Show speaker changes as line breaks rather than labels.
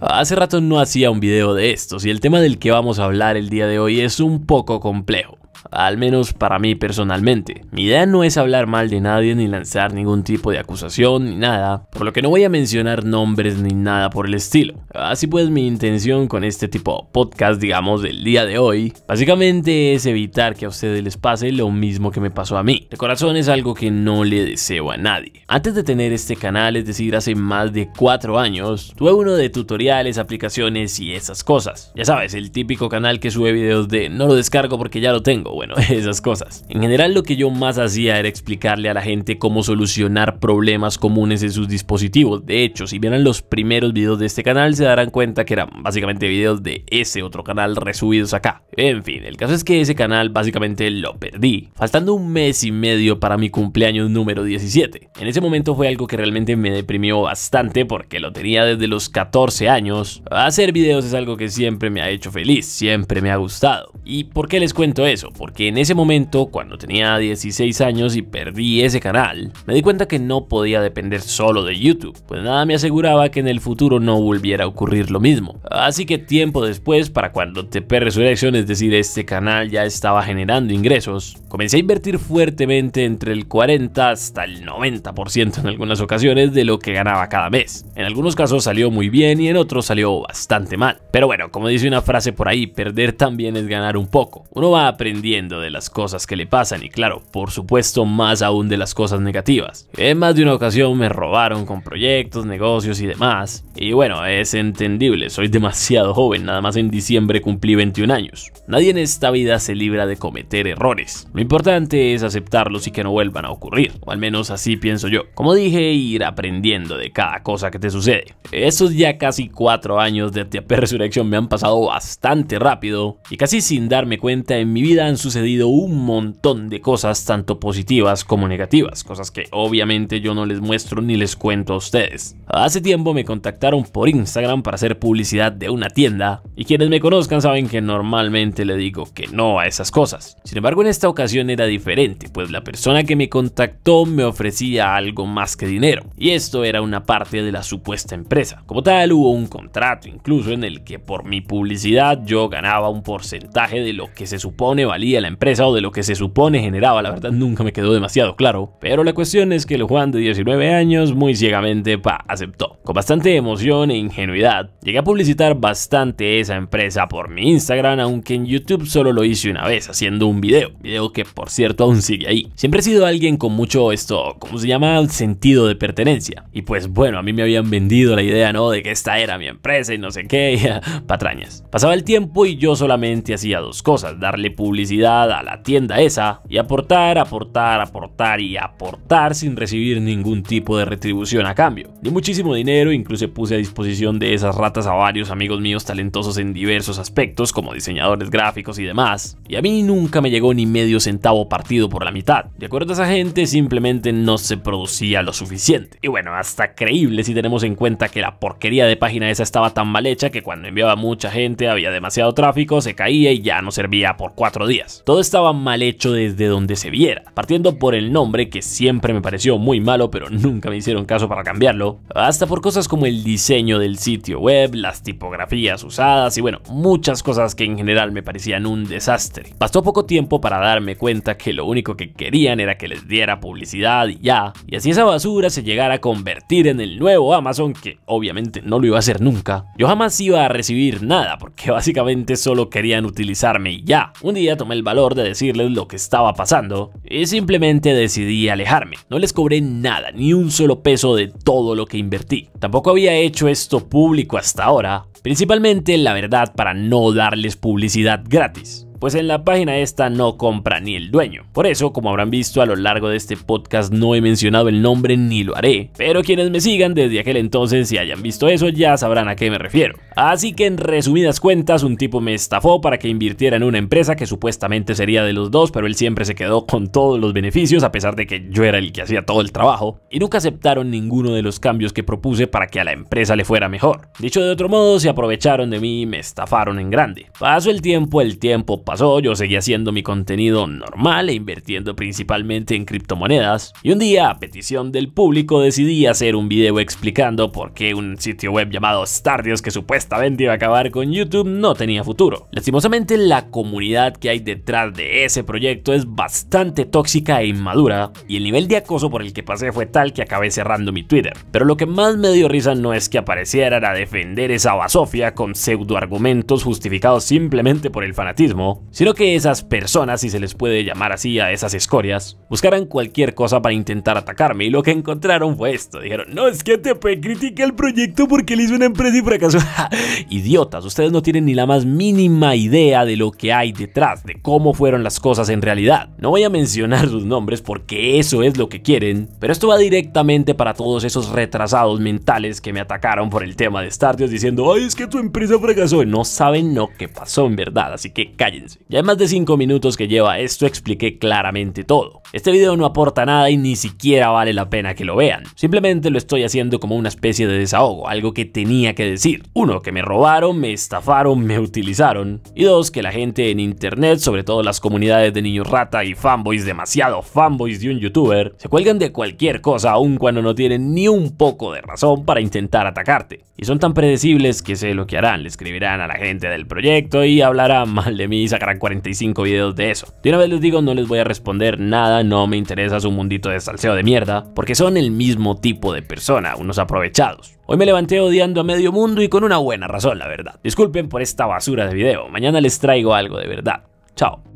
Hace rato no hacía un video de estos y el tema del que vamos a hablar el día de hoy es un poco complejo al menos para mí personalmente. Mi idea no es hablar mal de nadie ni lanzar ningún tipo de acusación ni nada, por lo que no voy a mencionar nombres ni nada por el estilo. Así pues mi intención con este tipo de podcast, digamos, del día de hoy, básicamente es evitar que a ustedes les pase lo mismo que me pasó a mí. De corazón es algo que no le deseo a nadie. Antes de tener este canal, es decir, hace más de 4 años, tuve uno de tutoriales, aplicaciones y esas cosas. Ya sabes, el típico canal que sube videos de no lo descargo porque ya lo tengo bueno, esas cosas. En general lo que yo más hacía era explicarle a la gente cómo solucionar problemas comunes en sus dispositivos. De hecho, si vieran los primeros videos de este canal se darán cuenta que eran básicamente videos de ese otro canal resubidos acá. En fin, el caso es que ese canal básicamente lo perdí, faltando un mes y medio para mi cumpleaños número 17. En ese momento fue algo que realmente me deprimió bastante porque lo tenía desde los 14 años. Hacer videos es algo que siempre me ha hecho feliz, siempre me ha gustado. ¿Y por qué les cuento eso? porque en ese momento, cuando tenía 16 años y perdí ese canal, me di cuenta que no podía depender solo de YouTube, pues nada me aseguraba que en el futuro no volviera a ocurrir lo mismo. Así que tiempo después, para cuando su elección, es decir, este canal ya estaba generando ingresos, comencé a invertir fuertemente entre el 40 hasta el 90% en algunas ocasiones de lo que ganaba cada mes. En algunos casos salió muy bien y en otros salió bastante mal. Pero bueno, como dice una frase por ahí, perder también es ganar un poco. Uno va aprendiendo de las cosas que le pasan y claro, por supuesto más aún de las cosas negativas. En más de una ocasión me robaron con proyectos, negocios y demás. Y bueno, es entendible, soy demasiado joven, nada más en diciembre cumplí 21 años. Nadie en esta vida se libra de cometer errores. Lo importante es aceptarlos y que no vuelvan a ocurrir, o al menos así pienso yo. Como dije, ir aprendiendo de cada cosa que te sucede. Esos ya casi 4 años de Resurrección me han pasado bastante rápido y casi sin darme cuenta en mi vida han sucedido un montón de cosas, tanto positivas como negativas, cosas que obviamente yo no les muestro ni les cuento a ustedes. Hace tiempo me contactaron por Instagram para hacer publicidad de una tienda, y quienes me conozcan saben que normalmente le digo que no a esas cosas. Sin embargo, en esta ocasión era diferente, pues la persona que me contactó me ofrecía algo más que dinero, y esto era una parte de la supuesta empresa. Como tal, hubo un contrato incluso en el que por mi publicidad yo ganaba un porcentaje de lo que se supone valía a la empresa o de lo que se supone generaba, la verdad nunca me quedó demasiado claro, pero la cuestión es que el Juan de 19 años muy ciegamente pa, aceptó. Con bastante emoción e ingenuidad, llegué a publicitar bastante esa empresa por mi Instagram, aunque en YouTube solo lo hice una vez haciendo un video, video que por cierto aún sigue ahí. Siempre he sido alguien con mucho esto, ¿cómo se llama? Sentido de pertenencia. Y pues bueno, a mí me habían vendido la idea, ¿no? De que esta era mi empresa y no sé qué, ah, patrañas. Pasaba el tiempo y yo solamente hacía dos cosas, darle publicidad a la tienda esa y aportar, aportar, aportar y aportar sin recibir ningún tipo de retribución a cambio. Di muchísimo dinero, incluso puse a disposición de esas ratas a varios amigos míos talentosos en diversos aspectos como diseñadores gráficos y demás, y a mí nunca me llegó ni medio centavo partido por la mitad. De acuerdo a esa gente simplemente no se producía lo suficiente. Y bueno, hasta creíble si tenemos en cuenta que la porquería de página esa estaba tan mal hecha que cuando enviaba mucha gente había demasiado tráfico, se caía y ya no servía por cuatro días. Todo estaba mal hecho desde donde se viera, partiendo por el nombre que siempre me pareció muy malo pero nunca me hicieron caso para cambiarlo, hasta por cosas como el diseño del sitio web, las tipografías usadas y bueno, muchas cosas que en general me parecían un desastre. Pasó poco tiempo para darme cuenta que lo único que querían era que les diera publicidad y ya, y así esa basura se llegara a convertir en el nuevo Amazon que obviamente no lo iba a hacer nunca. Yo jamás iba a recibir nada porque básicamente solo querían utilizarme y ya. Un día tomé el valor de decirles lo que estaba pasando y simplemente decidí alejarme. No les cobré nada, ni un solo peso de todo lo que invertí. Tampoco había hecho esto público hasta ahora, principalmente la verdad para no darles publicidad gratis pues en la página esta no compra ni el dueño. Por eso, como habrán visto a lo largo de este podcast, no he mencionado el nombre ni lo haré, pero quienes me sigan desde aquel entonces y si hayan visto eso ya sabrán a qué me refiero. Así que en resumidas cuentas, un tipo me estafó para que invirtiera en una empresa que supuestamente sería de los dos, pero él siempre se quedó con todos los beneficios a pesar de que yo era el que hacía todo el trabajo, y nunca aceptaron ninguno de los cambios que propuse para que a la empresa le fuera mejor. Dicho de otro modo, se aprovecharon de mí y me estafaron en grande. Pasó el tiempo, el tiempo pasó, yo seguía haciendo mi contenido normal e invirtiendo principalmente en criptomonedas. Y un día, a petición del público, decidí hacer un video explicando por qué un sitio web llamado Stardios que supuestamente iba a acabar con YouTube no tenía futuro. Lastimosamente, la comunidad que hay detrás de ese proyecto es bastante tóxica e inmadura, y el nivel de acoso por el que pasé fue tal que acabé cerrando mi Twitter. Pero lo que más me dio risa no es que aparecieran a defender esa basofia con pseudoargumentos justificados simplemente por el fanatismo, sino que esas personas, si se les puede llamar así a esas escorias, buscaran cualquier cosa para intentar atacarme y lo que encontraron fue esto. Dijeron, no, es que te critica el proyecto porque le hizo una empresa y fracasó. Idiotas, ustedes no tienen ni la más mínima idea de lo que hay detrás, de cómo fueron las cosas en realidad. No voy a mencionar sus nombres porque eso es lo que quieren, pero esto va directamente para todos esos retrasados mentales que me atacaron por el tema de Stardust diciendo, ay, es que tu empresa fracasó. No saben lo que pasó en verdad, así que cállense. Ya en más de 5 minutos que lleva esto expliqué claramente todo. Este video no aporta nada y ni siquiera vale la pena que lo vean. Simplemente lo estoy haciendo como una especie de desahogo, algo que tenía que decir. Uno, que me robaron, me estafaron, me utilizaron. Y dos, que la gente en internet, sobre todo las comunidades de niños rata y fanboys, demasiado fanboys de un youtuber, se cuelgan de cualquier cosa aun cuando no tienen ni un poco de razón para intentar atacarte. Y son tan predecibles que sé lo que harán, le escribirán a la gente del proyecto y hablarán mal de mí y sacarán 45 videos de eso. De una vez les digo, no les voy a responder nada no me interesa su mundito de salseo de mierda, porque son el mismo tipo de persona, unos aprovechados. Hoy me levanté odiando a medio mundo y con una buena razón, la verdad. Disculpen por esta basura de video, mañana les traigo algo de verdad. Chao.